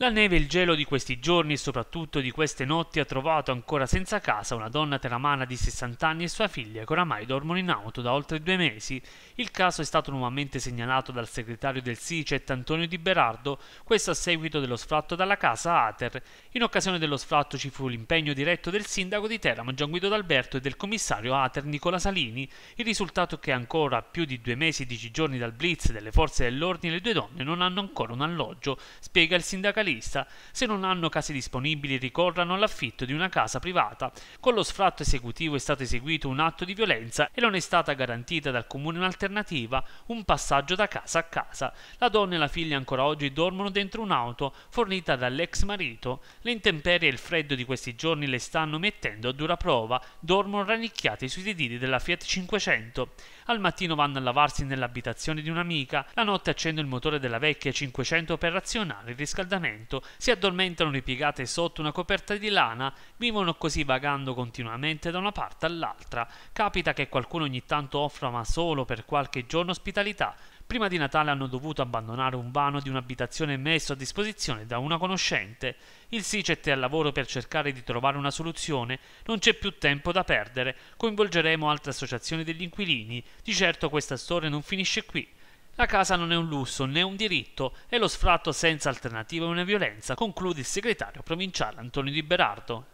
La neve e il gelo di questi giorni e soprattutto di queste notti ha trovato ancora senza casa una donna teramana di 60 anni e sua figlia che oramai dormono in auto da oltre due mesi. Il caso è stato nuovamente segnalato dal segretario del SICET Antonio Di Berardo, questo a seguito dello sfratto dalla casa Ater. In occasione dello sfratto ci fu l'impegno diretto del sindaco di Teramo Gian Guido D'Alberto e del commissario Ater Nicola Salini. Il risultato è che ancora più di due mesi e dieci giorni dal blitz delle forze dell'ordine le due donne non hanno ancora un alloggio, spiega il sindacalista lista, se non hanno case disponibili ricorrano all'affitto di una casa privata. Con lo sfratto esecutivo è stato eseguito un atto di violenza e non è stata garantita dal comune un'alternativa, un passaggio da casa a casa. La donna e la figlia ancora oggi dormono dentro un'auto fornita dall'ex marito. Le intemperie e il freddo di questi giorni le stanno mettendo a dura prova, dormono rannicchiate sui sedili della Fiat 500. Al mattino vanno a lavarsi nell'abitazione di un'amica, la notte accendono il motore della vecchia 500 per razionare il riscaldamento spavento, si addormentano ripiegate sotto una coperta di lana, vivono così vagando continuamente da una parte all'altra. Capita che qualcuno ogni tanto offra ma solo per qualche giorno ospitalità. Prima di Natale hanno dovuto abbandonare un vano di un'abitazione messo a disposizione da una conoscente. Il SICET è al lavoro per cercare di trovare una soluzione, non c'è più tempo da perdere, coinvolgeremo altre associazioni degli inquilini, di certo questa storia non finisce qui. La casa non è un lusso né un diritto e lo sfratto senza alternativa è una violenza, conclude il segretario provinciale Antonio Di Berardo.